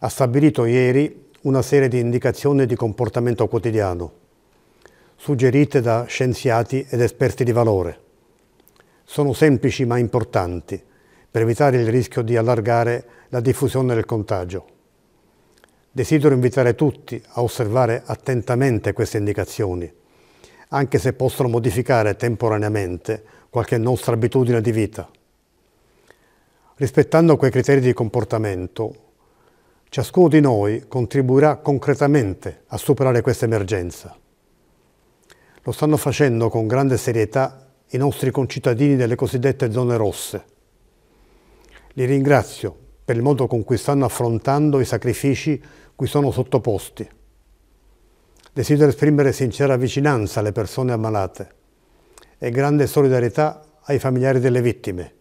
ha stabilito ieri una serie di indicazioni di comportamento quotidiano, suggerite da scienziati ed esperti di valore. Sono semplici ma importanti per evitare il rischio di allargare la diffusione del contagio. Desidero invitare tutti a osservare attentamente queste indicazioni, anche se possono modificare temporaneamente qualche nostra abitudine di vita. Rispettando quei criteri di comportamento, Ciascuno di noi contribuirà concretamente a superare questa emergenza. Lo stanno facendo con grande serietà i nostri concittadini delle cosiddette zone rosse. Li ringrazio per il modo con cui stanno affrontando i sacrifici cui sono sottoposti. Desidero esprimere sincera vicinanza alle persone ammalate e grande solidarietà ai familiari delle vittime.